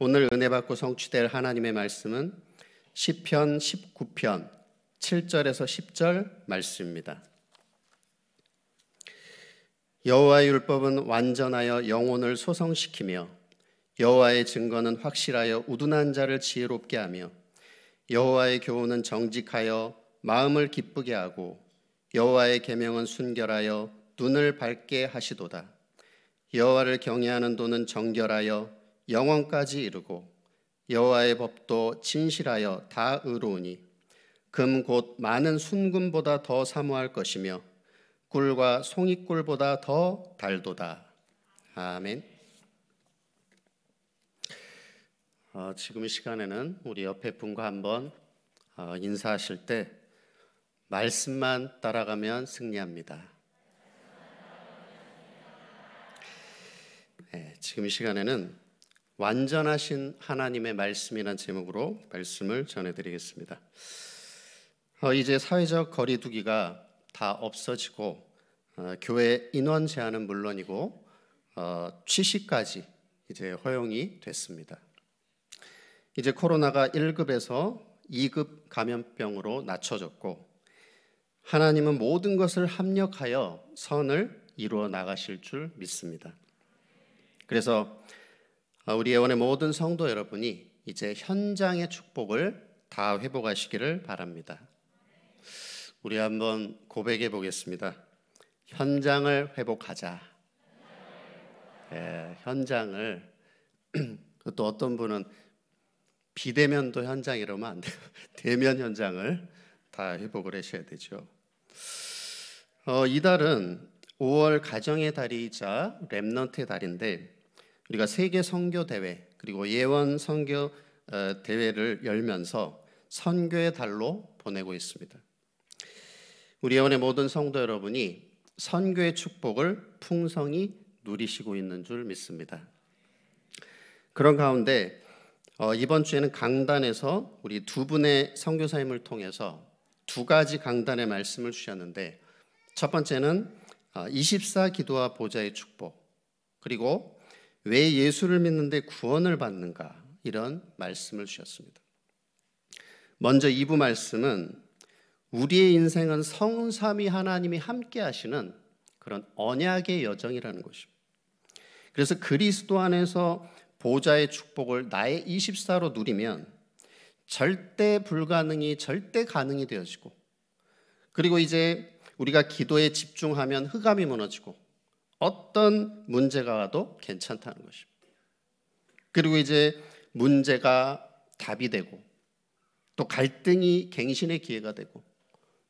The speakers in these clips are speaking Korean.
오늘 은혜 받고 성취될 하나님의 말씀은 시편 19편 7절에서 10절 말씀입니다. 여호와의 율법은 완전하여 영혼을 소성시키며 여호와의 증거는 확실하여 우둔한 자를 지혜롭게 하며 여호와의 교훈은 정직하여 마음을 기쁘게 하고 여호와의 계명은 순결하여 눈을 밝게 하시도다. 여호와를 경외하는 도는 정결하여 영원까지 이르고 여호와의 법도 진실하여 다 의로우니 금 곧 많은 순금보다 더 사모할 것이며 꿀과 송이꿀보다 더 달도다. 아멘. 어, 지금 시간에는 우리 옆에 분과 한번 어, 인사하실 때 말씀만 따라가면 승리합니다. 네, 지금 시간에는 완전하신 하나님의 말씀이란 제목으로 말씀을 전해드리겠습니다. 어, 이제 사회적 거리두기가 다 없어지고 어, 교회 인원 제한은 물론이고 어, 취식까지 이제 허용이 됐습니다. 이제 코로나가 1급에서 2급 감염병으로 낮춰졌고 하나님은 모든 것을 합력하여 선을 이루어 나가실 줄 믿습니다. 그래서 아, 우리 예원의 모든 성도 여러분이 이제 현장의 축복을 다 회복하시기를 바랍니다. 우리 한번 고백해 보겠습니다. 현장을 회복하자. 예, 현장을 또 어떤 분은 비대면도 현장이라면 안 돼요. 대면 현장을 다 회복을 하셔야 되죠. 어, 이달은 5월 가정의 달이자 렘넌트의 달인데 우리가 세계 선교 대회 그리고 예원 선교 어, 대회를 열면서 선교의 달로 보내고 있습니다. 우리 예원의 모든 성도 여러분이 선교의 축복을 풍성히 누리시고 있는 줄 믿습니다. 그런 가운데 어, 이번 주에는 강단에서 우리 두 분의 선교사님을 통해서 두 가지 강단의 말씀을 주셨는데 첫 번째는 24 어, 기도와 보좌의 축복 그리고 왜 예수를 믿는데 구원을 받는가? 이런 말씀을 주셨습니다. 먼저 2부 말씀은 우리의 인생은 성삼위 하나님이 함께 하시는 그런 언약의 여정이라는 것입니다. 그래서 그리스도 안에서 보좌의 축복을 나의 24로 누리면 절대 불가능이 절대 가능이 되어지고 그리고 이제 우리가 기도에 집중하면 흑암이 무너지고 어떤 문제가 와도 괜찮다는 것입니다. 그리고 이제 문제가 답이 되고 또 갈등이 갱신의 기회가 되고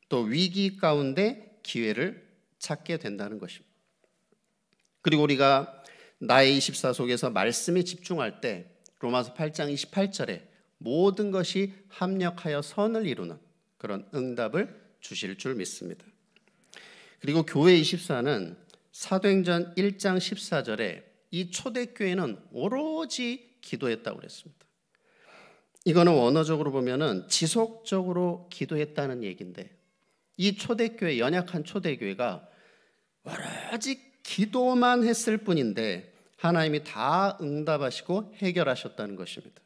또 위기 가운데 기회를 찾게 된다는 것입니다. 그리고 우리가 나의 24 속에서 말씀에 집중할 때 로마서 8장 28절에 모든 것이 합력하여 선을 이루는 그런 응답을 주실 줄 믿습니다. 그리고 교회 24는 사도행전 1장 14절에 이 초대교회는 오로지 기도했다고 그랬습니다. 이거는 원어적으로 보면은 지속적으로 기도했다는 얘기인데 이 초대교회 연약한 초대교회가 오로지 기도만 했을 뿐인데 하나님이 다 응답하시고 해결하셨다는 것입니다.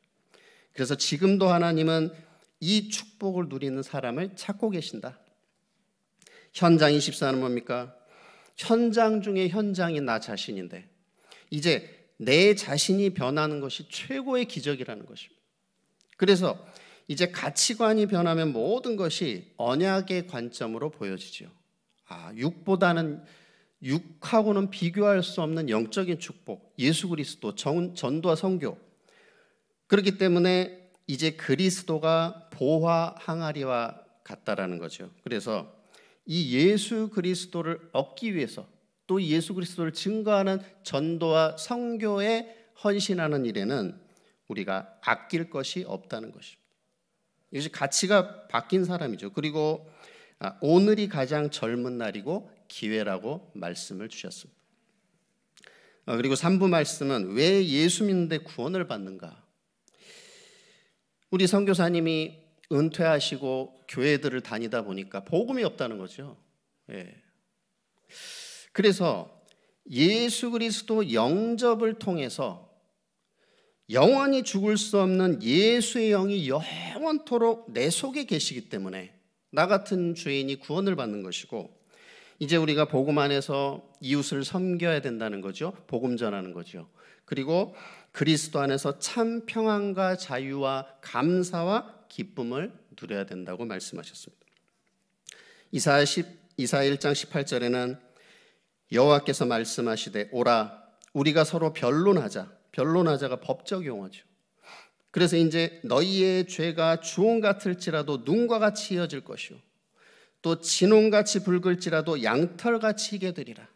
그래서 지금도 하나님은 이 축복을 누리는 사람을 찾고 계신다. 현장 24는 뭡니까? 현장 중에 현장이 나 자신인데 이제 내 자신이 변하는 것이 최고의 기적이라는 것입니다. 그래서 이제 가치관이 변하면 모든 것이 언약의 관점으로 보여지죠. 아, 육보다는 육하고는 비교할 수 없는 영적인 축복, 예수 그리스도, 정, 전도와 성교. 그렇기 때문에 이제 그리스도가 보화 항아리와 같다라는 거죠. 그래서 이 예수 그리스도를 얻기 위해서 또 예수 그리스도를 증거하는 전도와 성교에 헌신하는 일에는 우리가 아낄 것이 없다는 것입니다. 이것이 가치가 바뀐 사람이죠. 그리고 아, 오늘이 가장 젊은 날이고 기회라고 말씀을 주셨습니다. 어, 그리고 3부 말씀은 왜 예수 믿는데 구원을 받는가? 우리 선교사님이 은퇴하시고 교회들을 다니다 보니까 복음이 없다는 거죠. 예. 그래서 예수 그리스도 영접을 통해서 영원히 죽을 수 없는 예수의 영이 영원토록 내 속에 계시기 때문에 나 같은 죄인이 구원을 받는 것이고 이제 우리가 복음 안에서 이웃을 섬겨야 된다는 거죠. 복음 전하는 거죠. 그리고 그리스도 안에서 참 평안과 자유와 감사와 기쁨을 누려야 된다고 말씀하셨습니다. 이사 10, 이사 1장 18절에는 여호와께서 말씀하시되 오라 우리가 서로 변론하자. 변론하자가 법적 용어죠. 그래서 이제 너희의 죄가 주홍 같을지라도 눈과 같이 이어질 것이요 또 진홍같이 붉을지라도 양털같이 이게 되리라.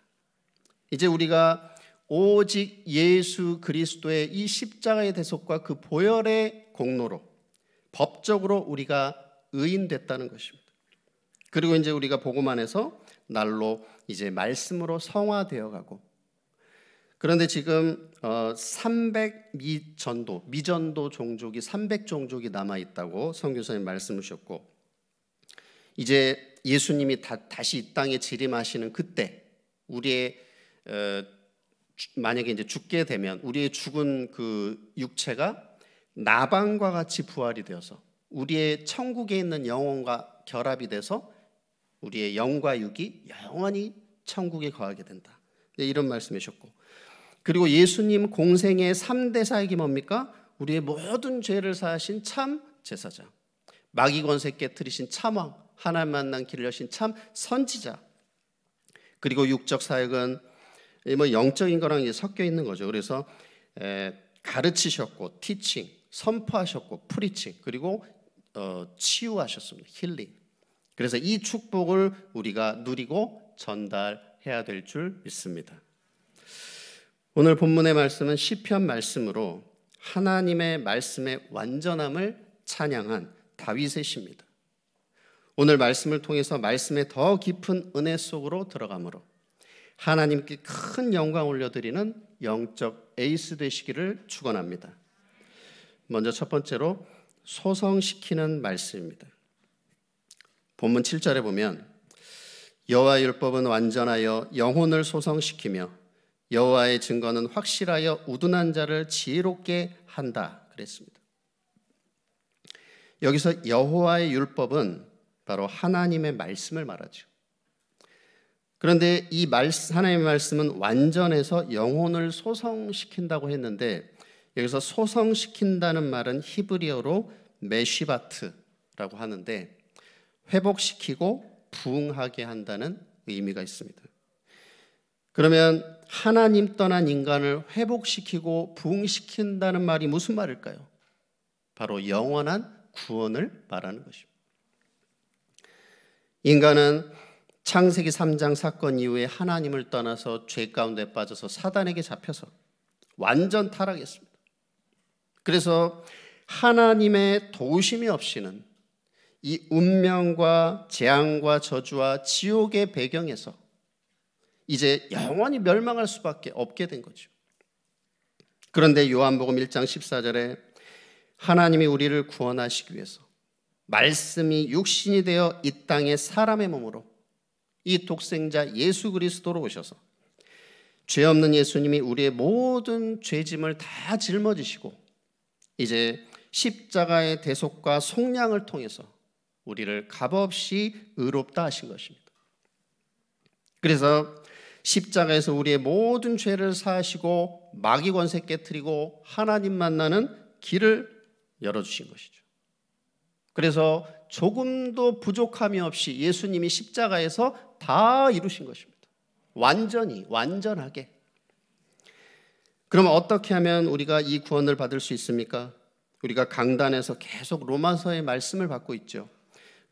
이제 우리가 오직 예수 그리스도의 이 십자가의 대속과 그 보혈의 공로로 법적으로 우리가 의인됐다는 것입니다. 그리고 이제 우리가 복음 안에서 날로 이제 말씀으로 성화되어 가고 그런데 지금 300 어, 미전도 미전도 종족이 300 종족이 남아 있다고 성교사님 말씀 주셨고 이제 예수님이 다, 시이 땅에 지림하시는 그때 우리의 어, 만약에 이제 죽게 되면 우리의 죽은 그 육체가 나방과 같이 부활이 되어서 우리의 천국에 있는 영혼과 결합이 돼서 우리의 영과 육이 영원히 천국에 거하게 된다. 네, 이런 말씀이셨고 그리고 예수님 공생의 3대 사역이 뭡니까? 우리의 모든 죄를 사하신 참 제사장 마귀 권세 깨뜨리신 참왕 하나님 만난 길을 여신 참 선지자 그리고 육적 사역은 뭐 영적인 거랑 섞여 있는 거죠. 그래서 가르치셨고 티칭 선포하셨고 프리칭 그리고 어, 치유하셨습니다. 힐링. 그래서 이 축복을 우리가 누리고 전달해야 될 줄 믿습니다. 오늘 본문의 말씀은 시편 말씀으로 하나님의 말씀의 완전함을 찬양한 다윗의 시입니다. 오늘 말씀을 통해서 말씀의 더 깊은 은혜 속으로 들어가므로 하나님께 큰 영광 올려드리는 영적 에이스 되시기를 축원합니다. 먼저 첫 번째로 소성시키는 말씀입니다. 본문 7절에 보면 여호와 율법은 완전하여 영혼을 소성시키며 여호와의 증거는 확실하여 우둔한 자를 지혜롭게 한다 그랬습니다. 여기서 여호와의 율법은 바로 하나님의 말씀을 말하죠. 그런데 이말 하나님의 말씀은 완전해서 영혼을 소성시킨다고 했는데 여기서 소성시킨다는 말은 히브리어로 메시바트라고 하는데 회복시키고 부응하게 한다는 의미가 있습니다. 그러면 하나님 떠난 인간을 회복시키고 부흥시킨다는 말이 무슨 말일까요? 바로 영원한 구원을 말하는 것입니다. 인간은 창세기 3장 사건 이후에 하나님을 떠나서 죄 가운데 빠져서 사단에게 잡혀서 완전 타락했습니다. 그래서 하나님의 도우심이 없이는 이 운명과 재앙과 저주와 지옥의 배경에서 이제 영원히 멸망할 수밖에 없게 된 거죠. 그런데 요한복음 1장 14절에 하나님이 우리를 구원하시기 위해서 말씀이 육신이 되어 이 땅에 사람의 몸으로 이 독생자 예수 그리스도로 오셔서 죄 없는 예수님이 우리의 모든 죄짐을 다 짊어지시고 이제 십자가의 대속과 속량을 통해서 우리를 값없이 의롭다 하신 것입니다. 그래서 십자가에서 우리의 모든 죄를 사하시고 마귀 권세 깨뜨리고 하나님 만나는 길을 열어주신 것이죠. 그래서 조금도 부족함이 없이 예수님이 십자가에서 다 이루신 것입니다. 완전히, 완전하게. 그럼 어떻게 하면 우리가 이 구원을 받을 수 있습니까? 우리가 강단에서 계속 로마서의 말씀을 받고 있죠.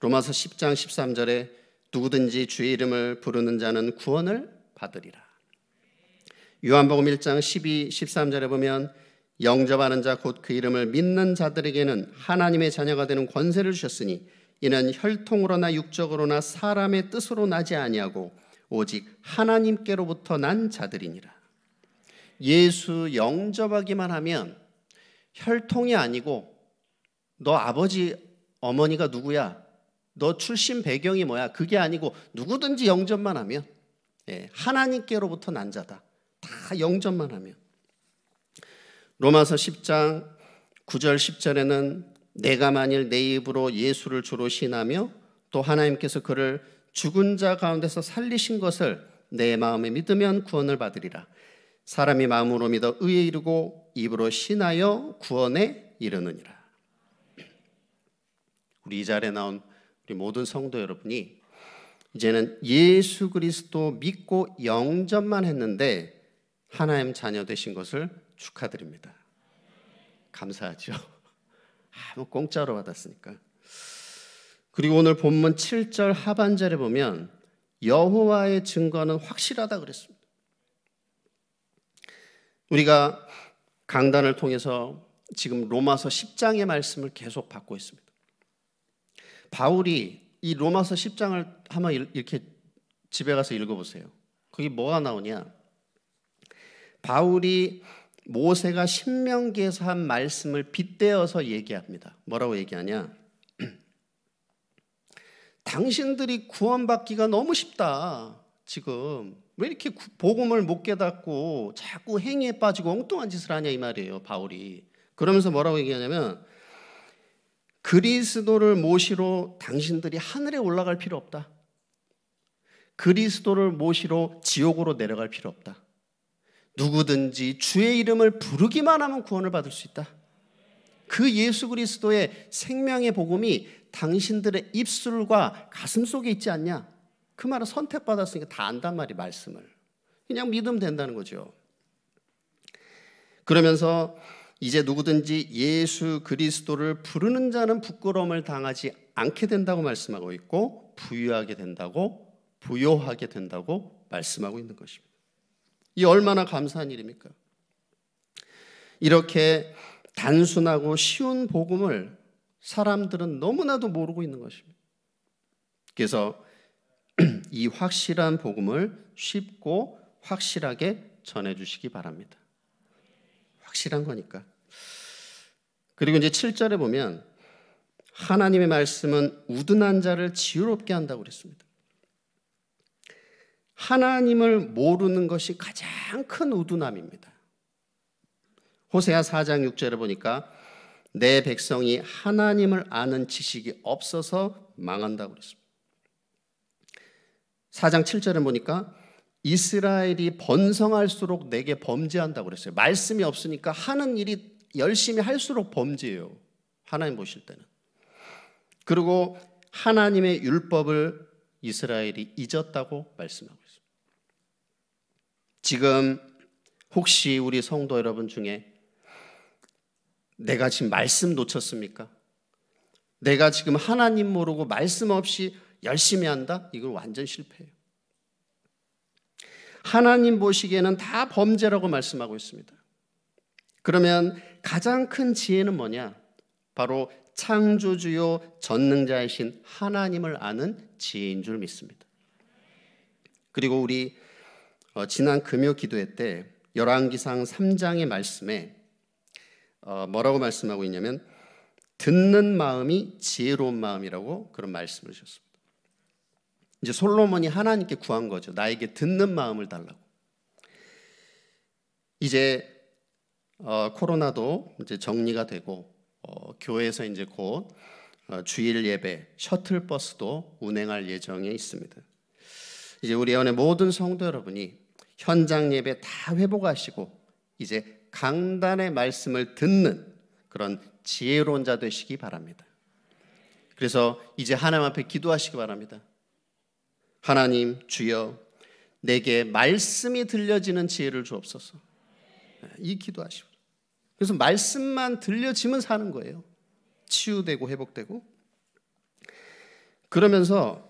로마서 10장 13절에 누구든지 주의 이름을 부르는 자는 구원을 받으리라. 요한복음 1장 12, 13절에 보면 영접하는 자 곧 그 이름을 믿는 자들에게는 하나님의 자녀가 되는 권세를 주셨으니 이는 혈통으로나 육적으로나 사람의 뜻으로 나지 아니하고 오직 하나님께로부터 난 자들이니라. 예수 영접하기만 하면 혈통이 아니고 너 아버지 어머니가 누구야? 너 출신 배경이 뭐야? 그게 아니고 누구든지 영접만 하면 예, 하나님께로부터 난 자다. 다 영접만 하면 로마서 10장 9절 10절에는 내가 만일 내 입으로 예수를 주로 신하며 또 하나님께서 그를 죽은 자 가운데서 살리신 것을 내 마음에 믿으면 구원을 받으리라. 사람이 마음으로 믿어 의에 이르고 입으로 신하여 구원에 이르느니라. 우리 이 자리에 나온 우리 모든 성도 여러분이 이제는 예수 그리스도 믿고 영접만 했는데 하나님 자녀 되신 것을 축하드립니다. 감사하죠. 아무 공짜로 받았으니까. 그리고 오늘 본문 7절 하반절에 보면 여호와의 증거는 확실하다 그랬습니다. 우리가 강단을 통해서 지금 로마서 10장의 말씀을 계속 받고 있습니다. 바울이 이 로마서 10장을 한번 이렇게 집에 가서 읽어보세요. 거기 뭐가 나오냐? 바울이 모세가 신명기에서 한 말씀을 빗대어서 얘기합니다. 뭐라고 얘기하냐? 당신들이 구원받기가 너무 쉽다. 지금 왜 이렇게 복음을 못 깨닫고 자꾸 행위에 빠지고 엉뚱한 짓을 하냐 이 말이에요 바울이 그러면서 뭐라고 얘기하냐면 그리스도를 모시러 당신들이 하늘에 올라갈 필요 없다 그리스도를 모시러 지옥으로 내려갈 필요 없다 누구든지 주의 이름을 부르기만 하면 구원을 받을 수 있다 그 예수 그리스도의 생명의 복음이 당신들의 입술과 가슴 속에 있지 않냐 그 말은 선택받았으니까 다 안단 말이 말씀을. 그냥 믿으면 된다는 거죠. 그러면서 이제 누구든지 예수 그리스도를 부르는 자는 부끄러움을 당하지 않게 된다고 말씀하고 있고 부유하게 된다고 부여하게 된다고 말씀하고 있는 것입니다. 이 얼마나 감사한 일입니까? 이렇게 단순하고 쉬운 복음을 사람들은 너무나도 모르고 있는 것입니다. 그래서 이 확실한 복음을 쉽고 확실하게 전해 주시기 바랍니다. 확실한 거니까. 그리고 이제 7절에 보면 하나님의 말씀은 우둔한 자를 지혜롭게 한다고 그랬습니다. 하나님을 모르는 것이 가장 큰 우둔함입니다. 호세아 4장 6절에 보니까 내 백성이 하나님을 아는 지식이 없어서 망한다고 그랬습니다. 4장 7절에 보니까 이스라엘이 번성할수록 내게 범죄한다고 그랬어요. 말씀이 없으니까 하는 일이 열심히 할수록 범죄예요. 하나님 보실 때는. 그리고 하나님의 율법을 이스라엘이 잊었다고 말씀하고 있습니다. 지금 혹시 우리 성도 여러분 중에 내가 지금 말씀 놓쳤습니까? 내가 지금 하나님 모르고 말씀 없이 열심히 한다? 이걸 완전 실패해요 하나님 보시기에는 다 범죄라고 말씀하고 있습니다. 그러면 가장 큰 지혜는 뭐냐? 바로 창조주요 전능자이신 하나님을 아는 지혜인 줄 믿습니다. 그리고 우리 어, 지난 금요 기도회 때 열왕기상 3장의 말씀에 어, 뭐라고 말씀하고 있냐면 듣는 마음이 지혜로운 마음이라고 그런 말씀을 주셨습니다. 이제 솔로몬이 하나님께 구한 거죠. 나에게 듣는 마음을 달라고. 이제 어, 코로나도 이제 정리가 되고 어, 교회에서 이제 곧 어, 주일 예배 셔틀 버스도 운행할 예정에 있습니다. 이제 우리 연의 모든 성도 여러분이 현장 예배 다 회복하시고 이제 강단의 말씀을 듣는 그런 지혜로운 자 되시기 바랍니다. 그래서 이제 하나님 앞에 기도하시기 바랍니다. 하나님 주여 내게 말씀이 들려지는 지혜를 주옵소서. 이 기도하시고. 그래서 말씀만 들려지면 사는 거예요. 치유되고 회복되고. 그러면서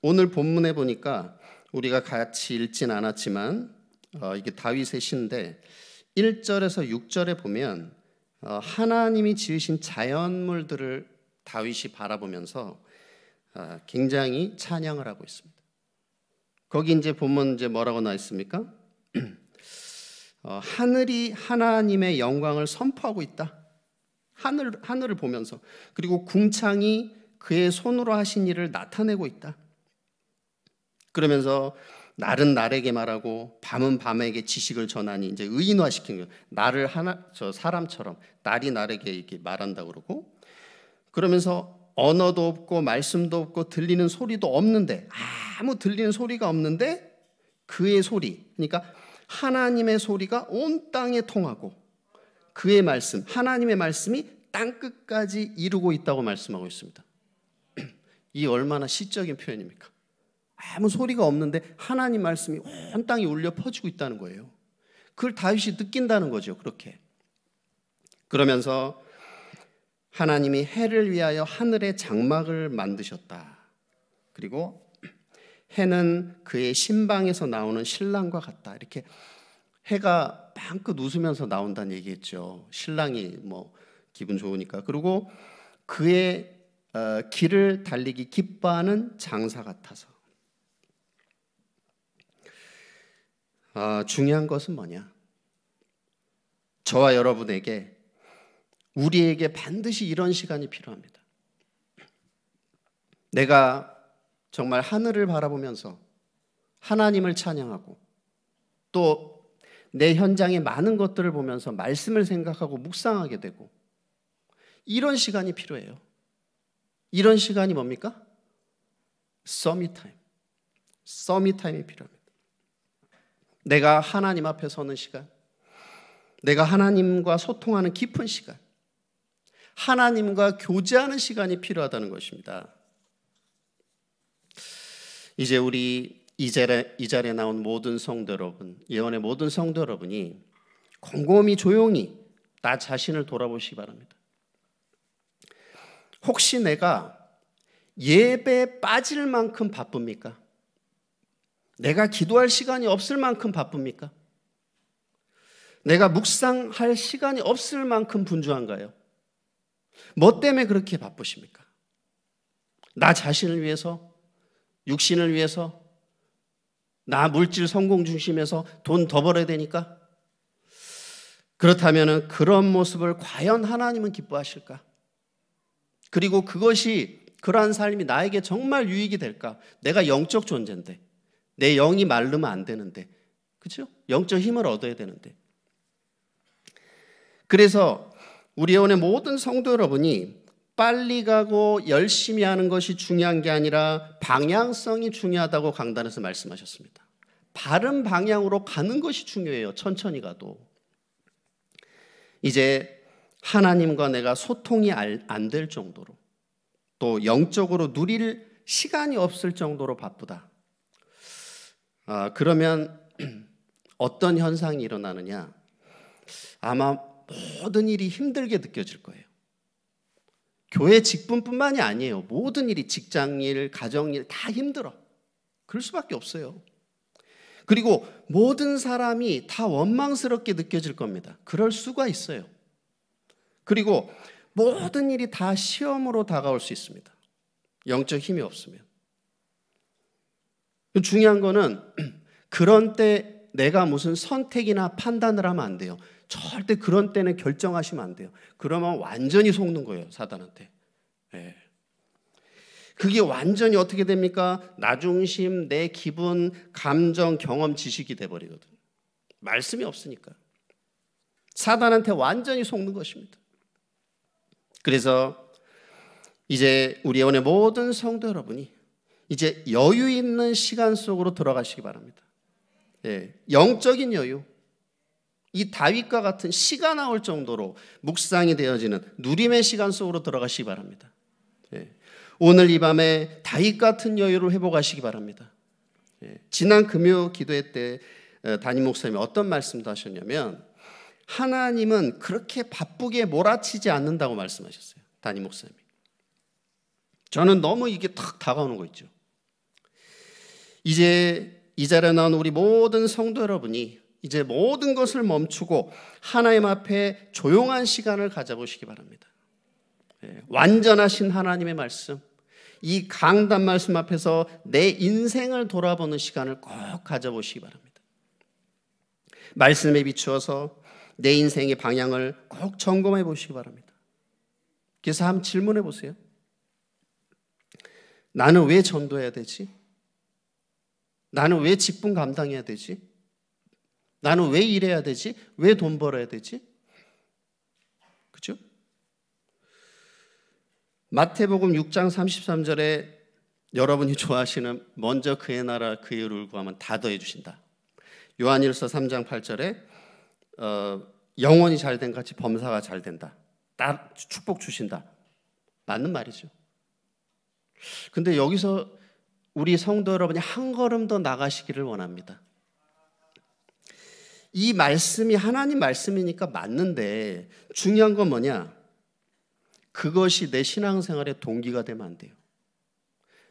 오늘 본문에 보니까 우리가 같이 읽진 않았지만 어, 이게 다윗의 시인데 1절에서 6절에 보면 어, 하나님이 지으신 자연물들을 다윗이 바라보면서 어, 굉장히 찬양을 하고 있습니다. 거기 이제 보면 이제 뭐라고 나 있습니까? 어, 하늘이 하나님의 영광을 선포하고 있다. 하늘 하늘을 보면서 그리고 궁창이 그의 손으로 하신 일을 나타내고 있다. 그러면서 날은 날에게 말하고 밤은 밤에게 지식을 전하니 이제 의인화시킨 거예요. 하나 저 사람처럼 날이 날에게 이렇게 말한다 그러고 그러면서 언어도 없고 말씀도 없고 들리는 소리도 없는데 아무 들리는 소리가 없는데 그의 소리 그러니까 하나님의 소리가 온 땅에 통하고 그의 말씀 하나님의 말씀이 땅 끝까지 이루고 있다고 말씀하고 있습니다. 이 얼마나 시적인 표현입니까? 아무 소리가 없는데 하나님 말씀이 온 땅에 울려 퍼지고 있다는 거예요. 그걸 다윗이 느낀다는 거죠. 그렇게. 그러면서 하나님이 해를 위하여 하늘의 장막을 만드셨다. 그리고 해는 그의 신방에서 나오는 신랑과 같다. 이렇게 해가 방긋 웃으면서 나온다는 얘기했죠. 신랑이 뭐 기분 좋으니까. 그리고 그의 어, 길을 달리기 기뻐하는 장사 같아서. 어, 중요한 것은 뭐냐? 저와 여러분에게 우리에게 반드시 이런 시간이 필요합니다. 내가 정말 하늘을 바라보면서 하나님을 찬양하고 또 내 현장의 많은 것들을 보면서 말씀을 생각하고 묵상하게 되고 이런 시간이 필요해요. 이런 시간이 뭡니까? 서밋 타임. 서밋 타임이 필요합니다. 내가 하나님 앞에 서는 시간. 내가 하나님과 소통하는 깊은 시간. 하나님과 교제하는 시간이 필요하다는 것입니다. 이제 우리 이 자리에, 이 자리에 나온 모든 성도 여러분, 예언의 모든 성도 여러분이 곰곰이 조용히 나 자신을 돌아보시기 바랍니다. 혹시 내가 예배에 빠질 만큼 바쁩니까? 내가 기도할 시간이 없을 만큼 바쁩니까? 내가 묵상할 시간이 없을 만큼 분주한가요? 뭐 때문에 그렇게 바쁘십니까? 나 자신을 위해서, 육신을 위해서, 나 물질 성공 중심에서 돈 더 벌어야 되니까? 그렇다면 그런 모습을 과연 하나님은 기뻐하실까? 그리고 그것이 그러한 삶이 나에게 정말 유익이 될까? 내가 영적 존재인데 내 영이 말르면 안 되는데 그렇죠? 영적 힘을 얻어야 되는데 그래서 우리 회원의 모든 성도 여러분이 빨리 가고 열심히 하는 것이 중요한 게 아니라 방향성이 중요하다고 강단에서 말씀하셨습니다. 바른 방향으로 가는 것이 중요해요. 천천히 가도. 이제 하나님과 내가 소통이 안 될 정도로 또 영적으로 누릴 시간이 없을 정도로 바쁘다. 아, 그러면 어떤 현상이 일어나느냐? 아마 모든 일이 힘들게 느껴질 거예요. 교회 직분뿐만이 아니에요. 모든 일이 직장일, 가정일 다 힘들어. 그럴 수밖에 없어요. 그리고 모든 사람이 다 원망스럽게 느껴질 겁니다. 그럴 수가 있어요. 그리고 모든 일이 다 시험으로 다가올 수 있습니다. 영적 힘이 없으면. 중요한 거는 그런 때 내가 무슨 선택이나 판단을 하면 안 돼요. 절대 그런 때는 결정하시면 안 돼요. 그러면 완전히 속는 거예요, 사단한테. 네. 그게 완전히 어떻게 됩니까? 나중심, 내 기분, 감정, 경험, 지식이 돼버리거든. 말씀이 없으니까. 사단한테 완전히 속는 것입니다. 그래서 이제 우리 예원의 모든 성도 여러분이 이제 여유 있는 시간 속으로 들어가시기 바랍니다. 예, 영적인 여유, 이 다윗과 같은 시가 나올 정도로 묵상이 되어지는 누림의 시간 속으로 들어가시기 바랍니다. 예. 오늘 이 밤에 다윗 같은 여유를 회복하시기 바랍니다. 예. 지난 금요 기도회 때 어, 담임 목사님이 어떤 말씀도 하셨냐면 하나님은 그렇게 바쁘게 몰아치지 않는다고 말씀하셨어요. 담임 목사님이. 저는 너무 이게 탁 다가오는 거 있죠. 이제 이 자리에 나온 우리 모든 성도 여러분이 이제 모든 것을 멈추고 하나님 앞에 조용한 시간을 가져보시기 바랍니다. 예, 완전하신 하나님의 말씀, 이 강단 말씀 앞에서 내 인생을 돌아보는 시간을 꼭 가져보시기 바랍니다. 말씀에 비추어서 내 인생의 방향을 꼭 점검해 보시기 바랍니다. 그래서 한번 질문해 보세요. 나는 왜 전도해야 되지? 나는 왜 직분 감당해야 되지? 나는 왜 일해야 되지? 왜 돈 벌어야 되지? 그죠? 마태복음 6장 33절에 여러분이 좋아하시는 먼저 그의 나라 그의 룰 구하면 다 더해 주신다. 요한일서 3장 8절에 어, 영혼이 잘된 같이 범사가 잘 된다. 딱 축복 주신다. 맞는 말이죠. 근데 여기서 우리 성도 여러분이 한 걸음 더 나가시기를 원합니다. 이 말씀이 하나님 말씀이니까 맞는데 중요한 건 뭐냐? 그것이 내 신앙생활의 동기가 되면 안 돼요.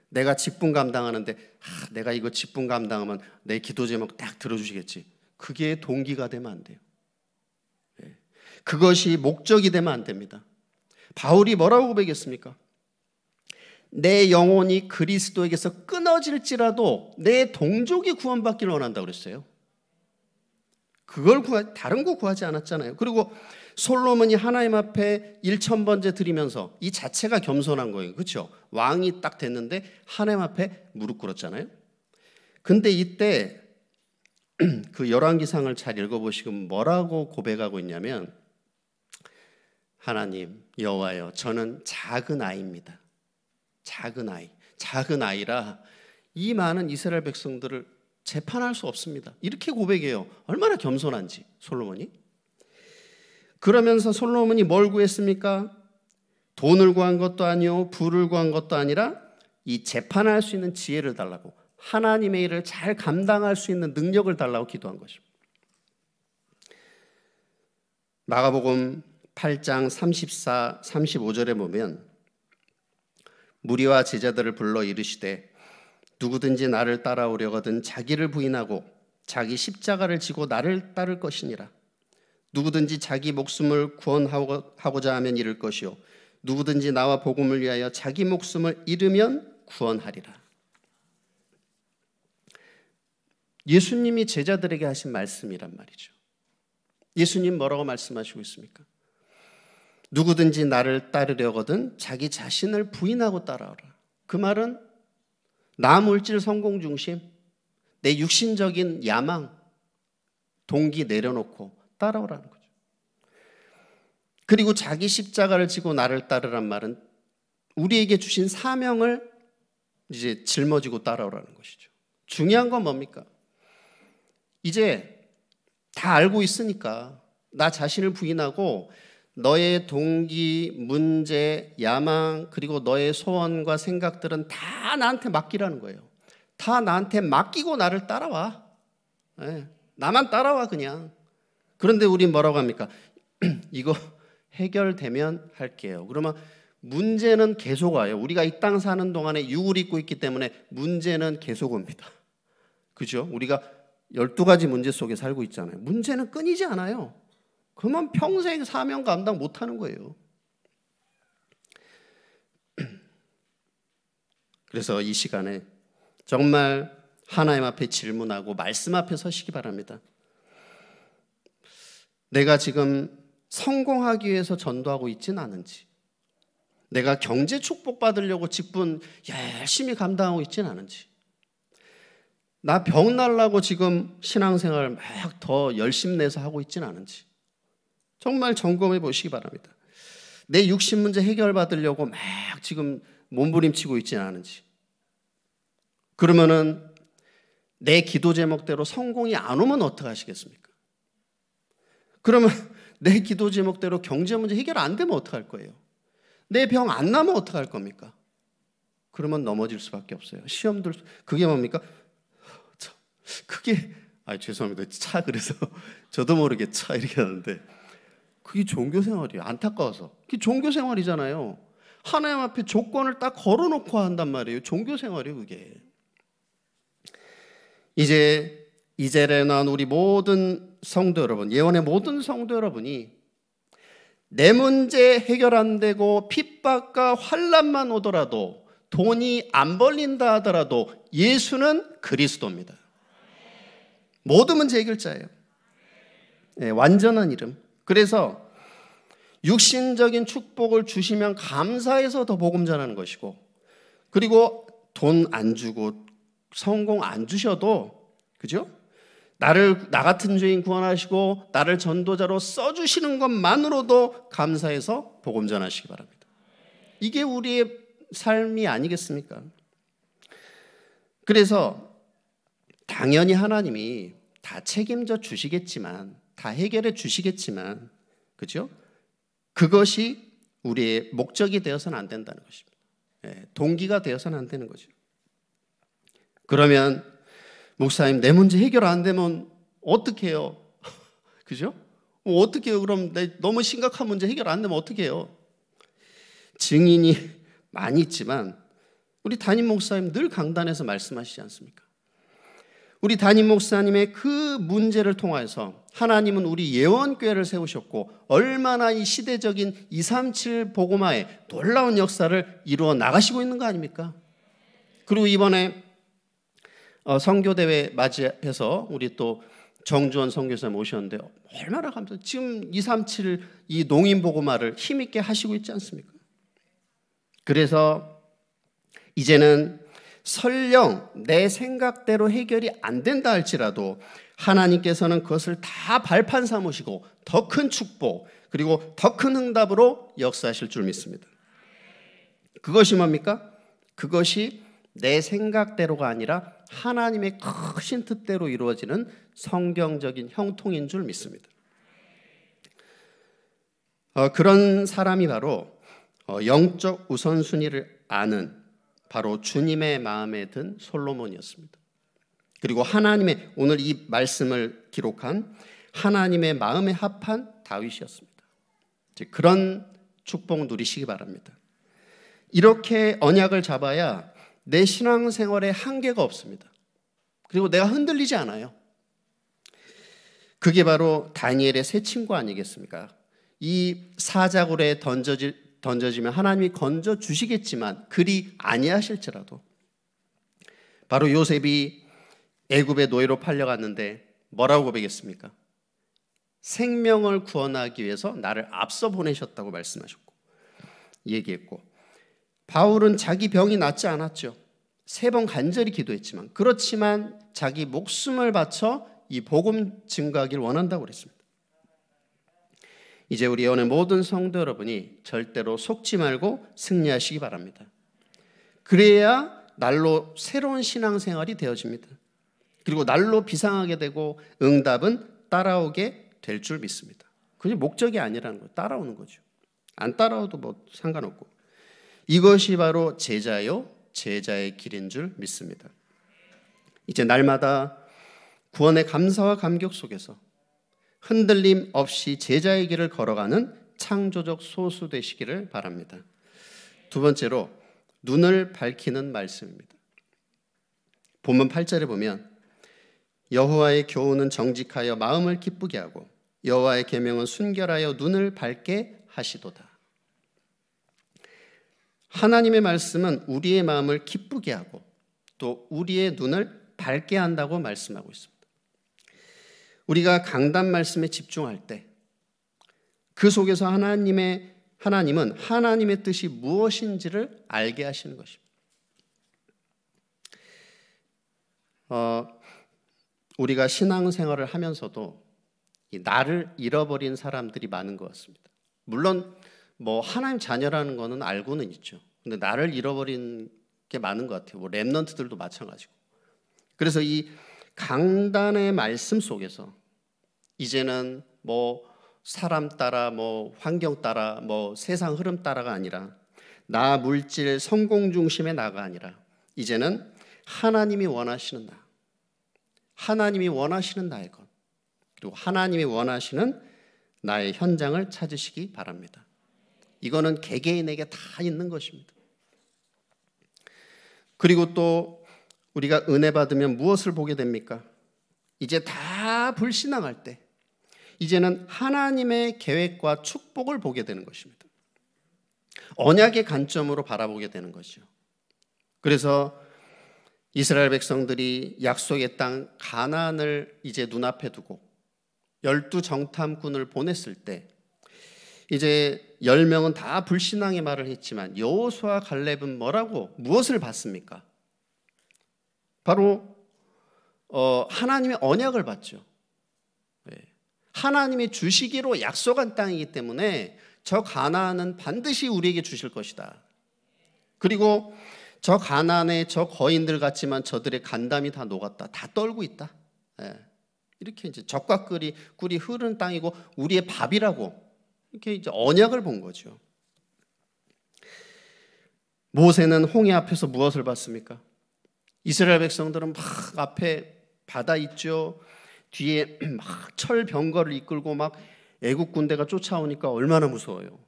내가 직분 감당하는데 아, 내가 이거 직분 감당하면 내 기도 제목 딱 들어주시겠지. 그게 동기가 되면 안 돼요. 예. 그것이 목적이 되면 안 됩니다. 바울이 뭐라고 고백했습니까? 내 영혼이 그리스도에게서 끊어질지라도 내 동족이 구원받기를 원한다 그랬어요. 그걸 구하 다른 거 구하지 않았잖아요. 그리고 솔로몬이 하나님 앞에 1천 번째 드리면서 이 자체가 겸손한 거예요. 그렇죠? 왕이 딱 됐는데 하나님 앞에 무릎 꿇었잖아요. 근데 이때 그 열왕기상을 잘 읽어 보시면 뭐라고 고백하고 있냐면 하나님 여호와여 저는 작은 아이입니다. 작은 아이. 작은 아이라 이 많은 이스라엘 백성들을 재판할 수 없습니다. 이렇게 고백해요. 얼마나 겸손한지 솔로몬이. 그러면서 솔로몬이 뭘 구했습니까? 돈을 구한 것도 아니요, 부를 구한 것도 아니라 이 재판할 수 있는 지혜를 달라고 하나님의 일을 잘 감당할 수 있는 능력을 달라고 기도한 것입니다. 마가복음 8장 34, 35절에 보면 무리와 제자들을 불러 이르시되 누구든지 나를 따라오려거든 자기를 부인하고 자기 십자가를 지고 나를 따를 것이니라. 누구든지 자기 목숨을 구원하고자 하면 잃을 것이요 누구든지 나와 복음을 위하여 자기 목숨을 잃으면 구원하리라. 예수님이 제자들에게 하신 말씀이란 말이죠. 예수님 뭐라고 말씀하시고 있습니까? 누구든지 나를 따르려거든 자기 자신을 부인하고 따라오라. 그 말은 나 물질 성공 중심, 내 육신적인 야망, 동기 내려놓고 따라오라는 거죠. 그리고 자기 십자가를 지고 나를 따르란 말은 우리에게 주신 사명을 이제 짊어지고 따라오라는 것이죠. 중요한 건 뭡니까? 이제 다 알고 있으니까 나 자신을 부인하고 너의 동기, 문제, 야망, 그리고 너의 소원과 생각들은 다 나한테 맡기라는 거예요. 다 나한테 맡기고 나를 따라와. 네. 나만 따라와, 그냥. 그런데 우린 뭐라고 합니까? 이거 해결되면 할게요. 그러면 문제는 계속 와요. 우리가 이 땅 사는 동안에 육을 잊고 있기 때문에 문제는 계속 옵니다. 그죠? 우리가 12가지 문제 속에 살고 있잖아요. 문제는 끊이지 않아요. 그러면 평생 사명 감당 못 하는 거예요. 그래서 이 시간에 정말 하나님 앞에 질문하고 말씀 앞에 서시기 바랍니다. 내가 지금 성공하기 위해서 전도하고 있진 않은지, 내가 경제 축복받으려고 직분 열심히 감당하고 있진 않은지, 나병 날라고 지금 신앙생활 막더 열심 내서 하고 있진 않은지, 정말 점검해 보시기 바랍니다. 내 육신 문제 해결받으려고 막 지금 몸부림치고 있지 않은지. 그러면은 내 기도 제목대로 성공이 안 오면 어떻 하시겠습니까? 그러면 내 기도 제목대로 경제 문제 해결 안 되면 어떻할 거예요? 내 병 안 나면 어떻할 겁니까? 그러면 넘어질 수밖에 없어요. 시험 들 그게 뭡니까? 그게 아 죄송합니다. 차 그래서 저도 모르게 차 이렇게 하는데 그게 종교 생활이에요. 안타까워서. 그게 종교 생활이잖아요. 하나님 앞에 조건을 딱 걸어놓고 한단 말이에요. 종교 생활이에요, 그게. 이제 이제래 난 우리 모든 성도 여러분, 예원의 모든 성도 여러분이 내 문제 해결 안 되고 핍박과 환란만 오더라도 돈이 안 벌린다 하더라도 예수는 그리스도입니다. 모든 문제 해결자예요. 네, 완전한 이름. 그래서 육신적인 축복을 주시면 감사해서 더 복음 전하는 것이고 그리고 돈 안 주고 성공 안 주셔도 그죠? 나를 나 같은 죄인 구원하시고 나를 전도자로 써 주시는 것만으로도 감사해서 복음 전하시기 바랍니다. 이게 우리의 삶이 아니겠습니까? 그래서 당연히 하나님이 다 책임져 주시겠지만 다 해결해 주시겠지만, 그죠? 그것이 우리의 목적이 되어서는 안 된다는 것입니다. 예, 동기가 되어서는 안 되는 거죠. 그러면 목사님 내 문제 해결 안 되면 어떻 해요? 그죠? 뭐 어떻게 요 그럼 내 너무 심각한 문제 해결 안 되면 어떻게 요 증인이 많이 있지만 우리 담임 목사님 늘 강단에서 말씀하시지 않습니까? 우리 담임 목사님의 그 문제를 통해서 하나님은 우리 예원교회를 세우셨고 얼마나 이 시대적인 237보고마의 놀라운 역사를 이루어 나가시고 있는 거 아닙니까? 그리고 이번에 성교대회 어, 맞이해서 우리 또 정주원 선교사님 오셨는데 얼마나 감사. 지금 237 이 농인 보고마를 힘 있게 하시고 있지 않습니까? 그래서 이제는 설령 내 생각대로 해결이 안 된다 할지라도 하나님께서는 그것을 다 발판 삼으시고 더 큰 축복 그리고 더 큰 응답으로 역사하실 줄 믿습니다. 그것이 뭡니까? 그것이 내 생각대로가 아니라 하나님의 크신 뜻대로 이루어지는 성경적인 형통인 줄 믿습니다. 어, 그런 사람이 바로 어, 영적 우선순위를 아는 바로 주님의 마음에 든 솔로몬이었습니다. 그리고 하나님의 오늘 이 말씀을 기록한 하나님의 마음에 합한 다윗이었습니다. 이제 그런 축복 누리시기 바랍니다. 이렇게 언약을 잡아야 내 신앙생활에 한계가 없습니다. 그리고 내가 흔들리지 않아요. 그게 바로 다니엘의 새 친구 아니겠습니까? 이 사자굴에 던져질, 던져지면 하나님이 건져 주시겠지만 그리 아니하실지라도 바로 요셉이 애굽의 노예로 팔려갔는데 뭐라고 고백했습니까? 생명을 구원하기 위해서 나를 앞서 보내셨다고 말씀하셨고 얘기했고 바울은 자기 병이 낫지 않았죠. 세 번 간절히 기도했지만 그렇지만 자기 목숨을 바쳐 이 복음 증거하기 원한다고 그랬습니다. 이제 우리 오늘 모든 성도 여러분이 절대로 속지 말고 승리하시기 바랍니다. 그래야 날로 새로운 신앙생활이 되어집니다. 그리고 날로 비상하게 되고 응답은 따라오게 될 줄 믿습니다. 그게 목적이 아니라는 거예요. 따라오는 거죠. 안 따라와도 뭐 상관없고. 이것이 바로 제자요, 제자의 길인 줄 믿습니다. 이제 날마다 구원의 감사와 감격 속에서 흔들림 없이 제자의 길을 걸어가는 창조적 소수 되시기를 바랍니다. 두 번째로 눈을 밝히는 말씀입니다. 본문 8절에 보면 여호와의 교훈은 정직하여 마음을 기쁘게 하고 여호와의 계명은 순결하여 눈을 밝게 하시도다. 하나님의 말씀은 우리의 마음을 기쁘게 하고 또 우리의 눈을 밝게 한다고 말씀하고 있습니다. 우리가 강단 말씀에 집중할 때 그 속에서 하나님의 하나님은 하나님의 뜻이 무엇인지를 알게 하시는 것입니다. 어, 우리가 신앙생활을 하면서도 나를 잃어버린 사람들이 많은 것 같습니다. 물론 뭐 하나님 자녀라는 거는 알고는 있죠. 근데 나를 잃어버린 게 많은 것 같아요. 뭐 랩런트들도 마찬가지고. 그래서 이 강단의 말씀 속에서 이제는 뭐 사람 따라 뭐 환경 따라 뭐 세상 흐름 따라가 아니라 나 물질 성공 중심의 나가 아니라 이제는 하나님이 원하시는 나 하나님이 원하시는 나의 것 그리고 하나님이 원하시는 나의 현장을 찾으시기 바랍니다. 이거는 개개인에게 다 있는 것입니다. 그리고 또 우리가 은혜 받으면 무엇을 보게 됩니까? 이제 다 불신앙할 때 이제는 하나님의 계획과 축복을 보게 되는 것입니다. 언약의 관점으로 바라보게 되는 거죠. 그래서 이스라엘 백성들이 약속의 땅 가나안을 이제 눈앞에 두고 열두 정탐꾼을 보냈을 때 이제 열 명은 다 불신앙의 말을 했지만 여호수아 갈렙은 뭐라고 무엇을 봤습니까? 바로 어, 하나님의 언약을 받죠. 네. 하나님이 주시기로 약속한 땅이기 때문에 저 가나안은 반드시 우리에게 주실 것이다. 그리고 저 가난의 저 거인들 같지만 저들의 간담이 다 녹았다. 다 떨고 있다. 예. 이렇게 이제 적과 꿀이, 꿀이 흐르는 땅이고 우리의 밥이라고 이렇게 이제 언약을 본 거죠. 모세는 홍해 앞에서 무엇을 봤습니까? 이스라엘 백성들은 막 앞에 바다 있죠. 뒤에 막 철병거를 이끌고 막 애국 군대가 쫓아오니까 얼마나 무서워요.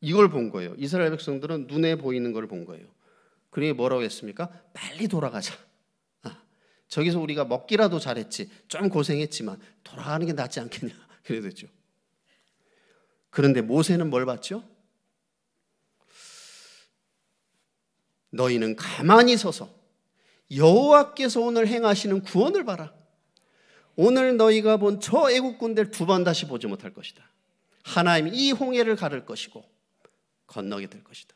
이걸 본 거예요. 이스라엘 백성들은 눈에 보이는 걸 본 거예요. 그러니 뭐라고 했습니까? 빨리 돌아가자. 아, 저기서 우리가 먹기라도 잘했지. 좀 고생했지만 돌아가는 게 낫지 않겠냐. 그래 됐죠. 그런데 모세는 뭘 봤죠? 너희는 가만히 서서 여호와께서 오늘 행하시는 구원을 봐라. 오늘 너희가 본 저 애국 군들두 번 다시 보지 못할 것이다. 하나님 이 홍해를 가를 것이고 건너게 될 것이다.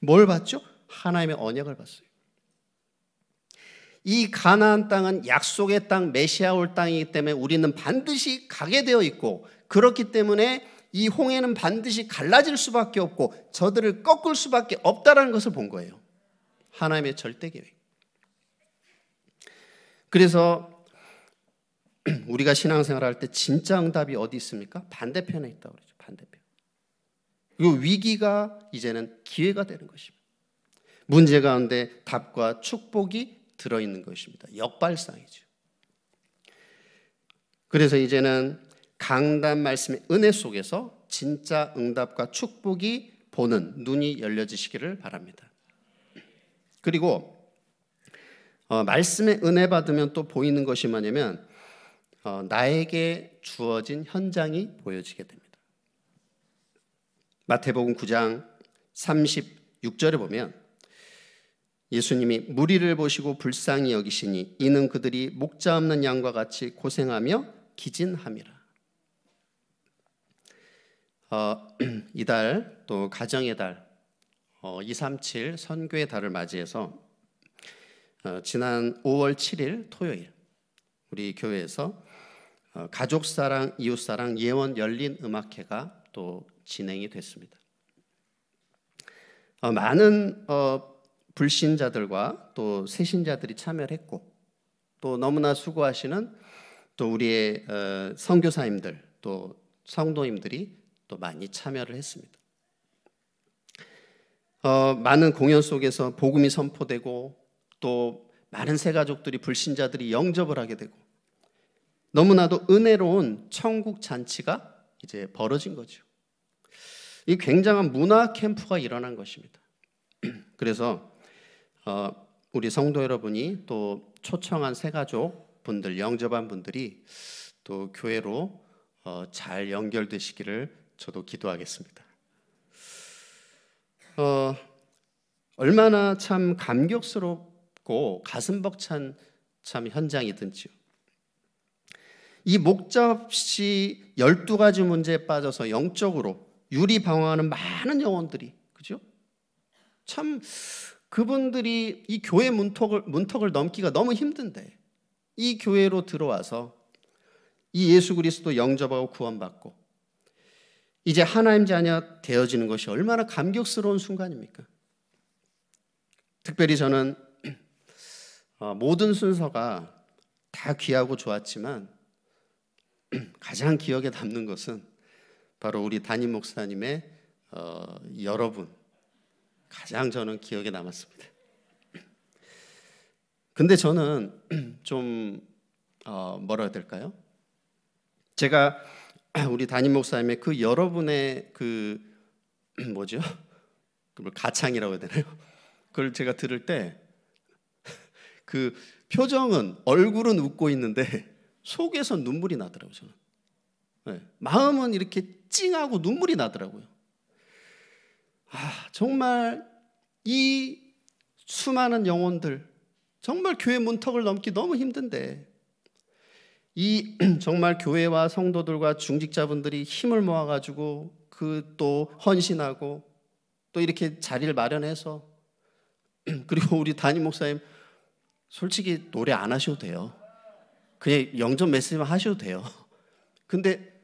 뭘 봤죠? 하나님의 언약을 봤어요. 이 가나안 땅은 약속의 땅, 메시아 올 땅이기 때문에 우리는 반드시 가게 되어 있고 그렇기 때문에 이 홍해는 반드시 갈라질 수밖에 없고 저들을 꺾을 수밖에 없다라는 것을 본 거예요. 하나님의 절대 계획. 그래서 우리가 신앙생활할 때 진짜 응답이 어디 있습니까? 반대편에 있다고 그러죠. 반대편. 이 위기가 이제는 기회가 되는 것입니다. 문제 가운데 답과 축복이 들어 있는 것입니다. 역발상이죠. 그래서 이제는 강단 말씀의 은혜 속에서 진짜 응답과 축복이 보는 눈이 열려지시기를 바랍니다. 그리고 어, 말씀에 은혜 받으면 또 보이는 것이 뭐냐면 어, 나에게 주어진 현장이 보여지게 됩니다. 마태복음 9장 36절에 보면 예수님이 무리를 보시고 불쌍히 여기시니 이는 그들이 목자 없는 양과 같이 고생하며 기진함이라. 어, 이달 또 가정의 달237 어, 선교의 달을 맞이해서 어, 지난 5월 7일 토요일 우리 교회에서 어, 가족사랑 이웃사랑 예원 열린 음악회가 또 진행이 됐습니다. 어, 많은 불신자들과 또 세신자들이 참여했고 또 너무나 수고하시는 또 우리의 선교사님들 또 성도님들이 또 많이 참여를 했습니다. 많은 공연 속에서 복음이 선포되고 또 많은 새가족들이 불신자들이 영접을 하게 되고 너무나도 은혜로운 천국 잔치가 이제 벌어진 거죠. 이 굉장한 문화 캠프가 일어난 것입니다. 그래서 어, 우리 성도 여러분이 또 초청한 새가족 분들 영접한 분들이 또 교회로 어, 잘 연결되시기를 저도 기도하겠습니다. 어, 얼마나 참 감격스럽 춥고 가슴 벅찬 참 현장이든지요. 이 목자 없이 12가지 문제에 빠져서 영적으로 유리 방황하는 많은 영혼들이 그죠? 참 그분들이 이 교회 문턱을 문턱을 넘기가 너무 힘든데 이 교회로 들어와서 이 예수 그리스도 영접하고 구원받고 이제 하나님 자녀 되어지는 것이 얼마나 감격스러운 순간입니까? 특별히 저는 어, 모든 순서가 다 귀하고 좋았지만 가장 기억에 남는 것은 바로 우리 담임 목사님의 어, 여러분 가장 저는 기억에 남았습니다. 근데 저는 좀 어, 뭐라 해야 될까요? 제가 우리 담임 목사님의 그 여러분의 그 뭐죠? 그걸 가창이라고 해야 되나요? 그걸 제가 들을 때그 표정은 얼굴은 웃고 있는데 속에서 눈물이 나더라고요. 저는 네. 마음은 이렇게 찡하고 눈물이 나더라고요. 아 정말 이 수많은 영혼들 정말 교회 문턱을 넘기 너무 힘든데 이 정말 교회와 성도들과 중직자분들이 힘을 모아가지고 그 또 헌신하고 또 이렇게 자리를 마련해서 그리고 우리 담임 목사님 솔직히 노래 안 하셔도 돼요. 그냥 영접 메시지만 하셔도 돼요. 근데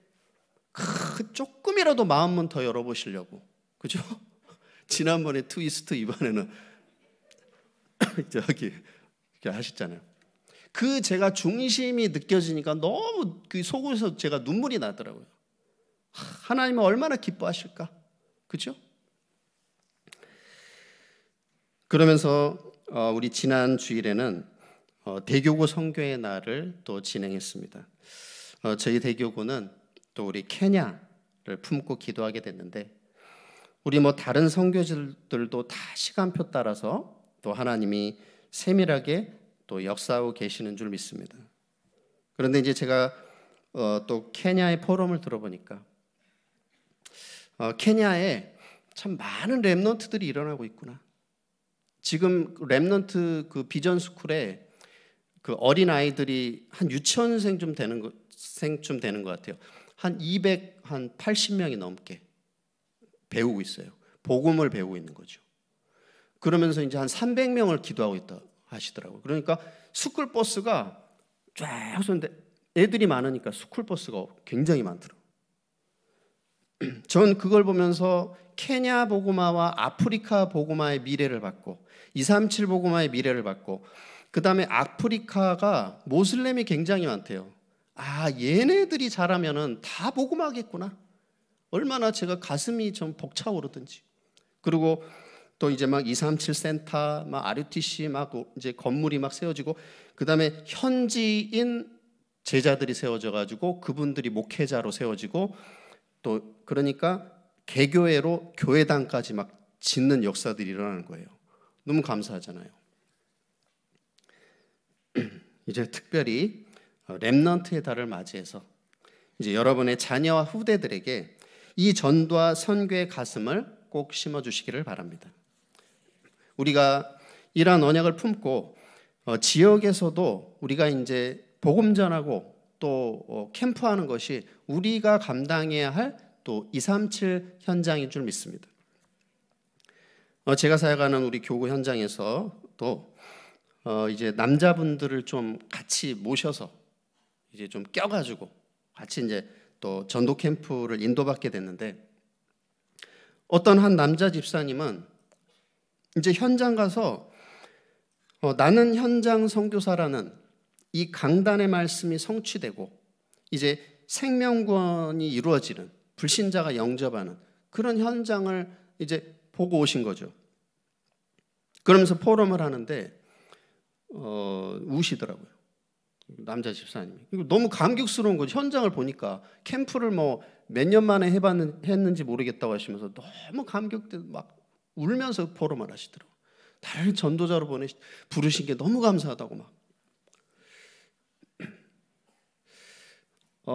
크, 조금이라도 마음은 더 열어보시려고. 그죠? 지난번에 트위스트 이번에는 저기 하셨잖아요. 그 제가 중심이 느껴지니까 너무 그 속에서 제가 눈물이 나더라고요. 하나님은 얼마나 기뻐하실까? 그죠? 그러면서 어, 우리 지난 주일에는 어, 대교구 성교의 날을 또 진행했습니다. 어, 저희 대교구는 또 우리 케냐를 품고 기도하게 됐는데 우리 뭐 다른 선교지들도 다 시간표 따라서 또 하나님이 세밀하게 또 역사하고 계시는 줄 믿습니다. 그런데 이제 제가 어, 또 케냐의 포럼을 들어보니까 어, 케냐에 참 많은 랩넌트들이 일어나고 있구나. 지금 랩넌트 그 비전 스쿨에 그 어린 아이들이 한 유치원생 좀 되는 거, 생쯤 되는 것 같아요. 한 200, 한 80명이 넘게 배우고 있어요. 복음을 배우고 있는 거죠. 그러면서 이제 한 300명을 기도하고 있다 하시더라고요. 그러니까 스쿨 버스가 쫙 쏘는데 애들이 많으니까 스쿨 버스가 굉장히 많더라고요. 전 그걸 보면서 케냐 보고마와 아프리카 보고마의 미래를 봤고 237보고마의 미래를 받고 그 다음에 아프리카가 모슬렘이 굉장히 많대요. 아 얘네들이 잘하면은 다 복음화겠구나. 얼마나 제가 가슴이 좀 벅차오르든지. 그리고 또 이제 막 237 센터, 막 RUTC 막 이제 건물이 막 세워지고 그다음에 현지인 제자들이 세워져 가지고 그분들이 목회자로 세워지고 또 그러니까 개교회로 교회당까지 막 짓는 역사들이 일어나는 거예요. 너무 감사하잖아요. 이제 특별히 어, 렘넌트의 달을 맞이해서 이제 여러분의 자녀와 후대들에게 이 전도와 선교의 가슴을 꼭 심어 주시기를 바랍니다. 우리가 이러한 언약을 품고 어, 지역에서도 우리가 이제 복음 전하고 또 어, 캠프하는 것이 우리가 감당해야 할 또237 현장인 줄 믿습니다. 어, 제가 사역하는 우리 교구 현장에서도 어, 이제 남자분들을 좀 같이 모셔서 이제 좀 껴가지고 같이 이제 또 전도 캠프를 인도받게 됐는데 어떤 한 남자 집사님은 이제 현장 가서 어, 나는 현장 선교사라는 이 강단의 말씀이 성취되고 이제 생명권이 이루어지는 불신자가 영접하는 그런 현장을 이제 보고 오신 거죠. 그러면서 포럼을 하는데 어, 우시더라고요. 남자 집사님이. 너무 감격스러운 거죠. 현장을 보니까 캠프를 뭐 몇 년 만에 해봤는, 했는지 모르겠다고 하시면서 너무 감격돼 막 울면서 포럼을 하시더라고요. 나를 전도자로 보내 부르신 게 너무 감사하다고 막.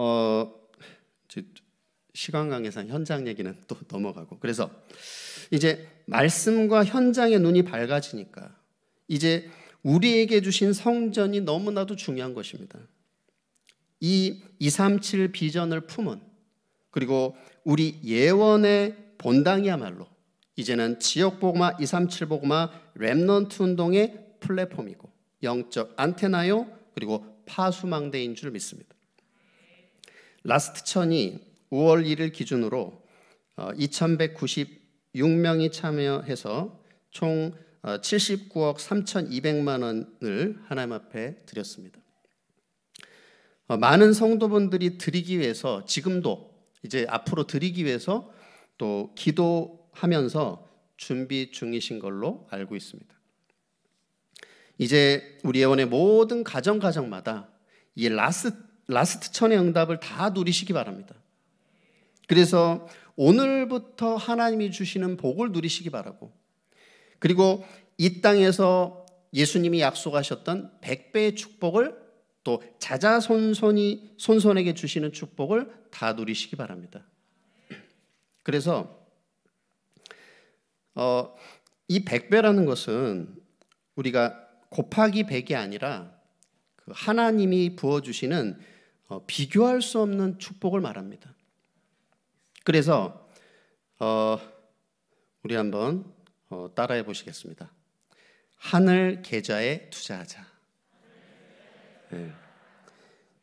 어, 시간 강에서는 현장 얘기는 또 넘어가고 그래서 이제 말씀과 현장의 눈이 밝아지니까 이제 우리에게 주신 성전이 너무나도 중요한 것입니다. 이 237 비전을 품은 그리고 우리 예원의 본당이야말로 이제는 지역 복음237복음 렘넌트 운동의 플랫폼이고 영적 안테나요 그리고 파수망대인 줄 믿습니다. 라스트 천이 5월 1일 기준으로 2,196명이 어, 참여해서 총 79억 어, 3,200만 원을 하나님 앞에 드렸습니다. 어, 많은 성도분들이 드리기 위해서 지금도 이제 앞으로 드리기 위해서 또 기도하면서 준비 중이신 걸로 알고 있습니다. 이제 우리 예원의 모든 가정 가정마다 이 라스트 라스트 천의 응답을 다 누리시기 바랍니다. 그래서 오늘부터 하나님이 주시는 복을 누리시기 바라고 그리고 이 땅에서 예수님이 약속하셨던 1배의 축복을 또 자자손손이 손손에게 주시는 축복을 다 누리시기 바랍니다. 그래서 어, 이1배라는 것은 우리가 곱하기 1이 아니라 그 하나님이 부어주시는 어, 비교할 수 없는 축복을 말합니다. 그래서 어, 우리 한번 어, 따라해 보시겠습니다. 하늘 계좌에 투자하자. 네.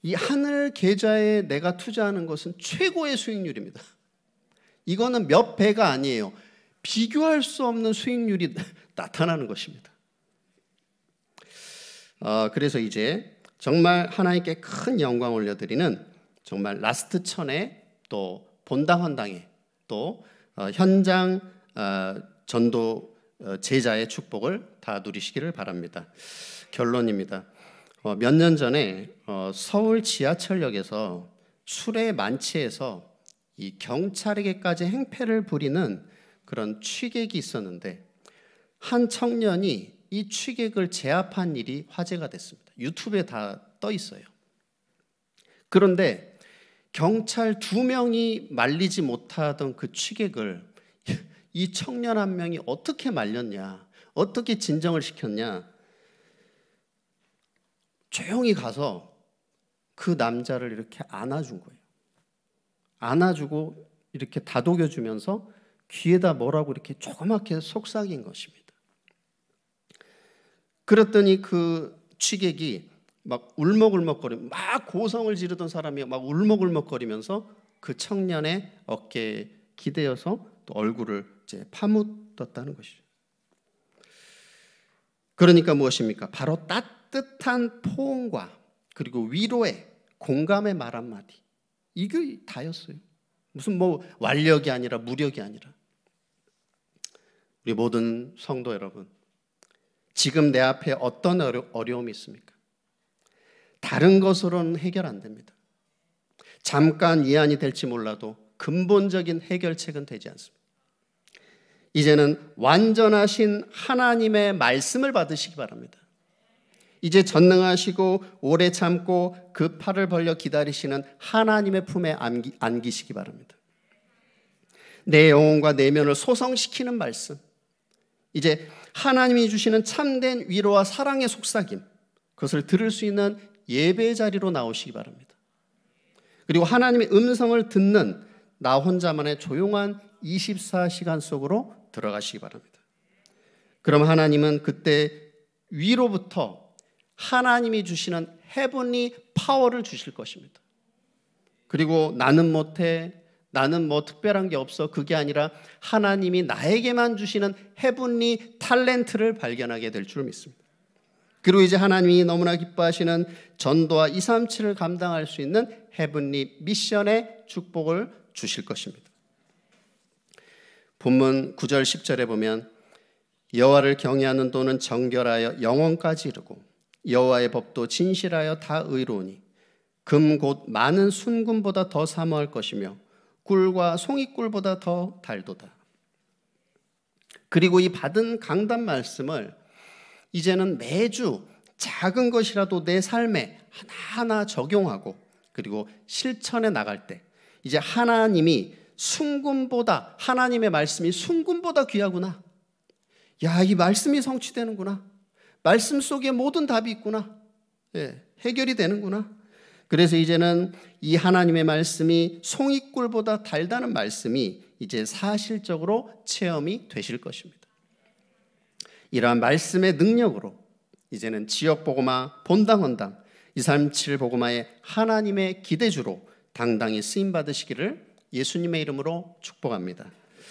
이 하늘 계좌에 내가 투자하는 것은 최고의 수익률입니다. 이거는 몇 배가 아니에요. 비교할 수 없는 수익률이 나타나는 것입니다. 어, 그래서 이제 정말 하나님께 큰 영광 올려드리는 정말 라스트 천에 또 본당환당에또 어, 현장 어, 전도 어, 제자의 축복을 다 누리시기를 바랍니다. 결론입니다. 몇 년 전에 서울 지하철역에서 술에 만취해서 이 경찰에게까지 행패를 부리는 그런 취객이 있었는데 한 청년이 이 취객을 제압한 일이 화제가 됐습니다. 유튜브에 다 떠 있어요. 그런데 경찰 두 명이 말리지 못하던 그 취객을 이 청년 한 명이 어떻게 말렸냐, 어떻게 진정을 시켰냐. 조용히 가서 그 남자를 이렇게 안아준 거예요. 안아주고 이렇게 다독여주면서 귀에다 뭐라고 이렇게 조그맣게 속삭인 것입니다. 그랬더니 그 취객이 막 울먹울먹거리며 막 고성을 지르던 사람이 막 울먹울먹거리면서 그 청년의 어깨에 기대어서 또 얼굴을 이제 파묻었다는 것이죠. 그러니까 무엇입니까? 바로 따뜻한 포옹과 그리고 위로의 공감의 말 한마디. 이게 다였어요. 무슨 뭐 완력이 아니라 무력이 아니라. 우리 모든 성도 여러분, 지금 내 앞에 어떤 어려움이 있습니까? 다른 것으로는 해결 안 됩니다. 잠깐 예안이 될지 몰라도 근본적인 해결책은 되지 않습니다. 이제는 완전하신 하나님의 말씀을 받으시기 바랍니다. 이제 전능하시고 오래 참고 그 팔을 벌려 기다리시는 하나님의 품에 안기, 안기시기 바랍니다. 내 영혼과 내면을 소성시키는 말씀. 이제 하나님이 주시는 참된 위로와 사랑의 속삭임. 그것을 들을 수 있는 예배 자리로 나오시기 바랍니다. 그리고 하나님의 음성을 듣는 나 혼자만의 조용한 24시간 속으로 들어가시기 바랍니다. 그럼 하나님은 그때 위로부터 하나님이 주시는 해분이 파워를 주실 것입니다. 그리고 나는 못해, 나는 뭐 특별한 게 없어 그게 아니라 하나님이 나에게만 주시는 해분리 탤런트를 발견하게 될 줄 믿습니다. 그리고 이제 하나님이 너무나 기뻐하시는 전도와 2, 3, 7을 감당할 수 있는 헤븐리 미션의 축복을 주실 것입니다. 본문 9절 10절에 보면 여호와를 경외하는 도는 정결하여 영원까지 이르고 여호와의 법도 진실하여 다 의로우니 금곧 많은 순금보다 더 사모할 것이며 꿀과 송이꿀보다 더 달도다. 그리고 이 받은 강단 말씀을 이제는 매주 작은 것이라도 내 삶에 하나하나 적용하고 그리고 실천해 나갈 때 이제 하나님이 순금보다 하나님의 말씀이 순금보다 귀하구나. 야, 이 말씀이 성취되는구나. 말씀 속에 모든 답이 있구나. 예, 해결이 되는구나. 그래서 이제는 이 하나님의 말씀이 송이꿀보다 달다는 말씀이 이제 사실적으로 체험이 되실 것입니다. 이러한 말씀의 능력으로 이제는 지역 보고마 본당 헌당 237 보고마의 하나님의 기대주로 당당히 쓰임 받으시기를 예수님의 이름으로 축복합니다.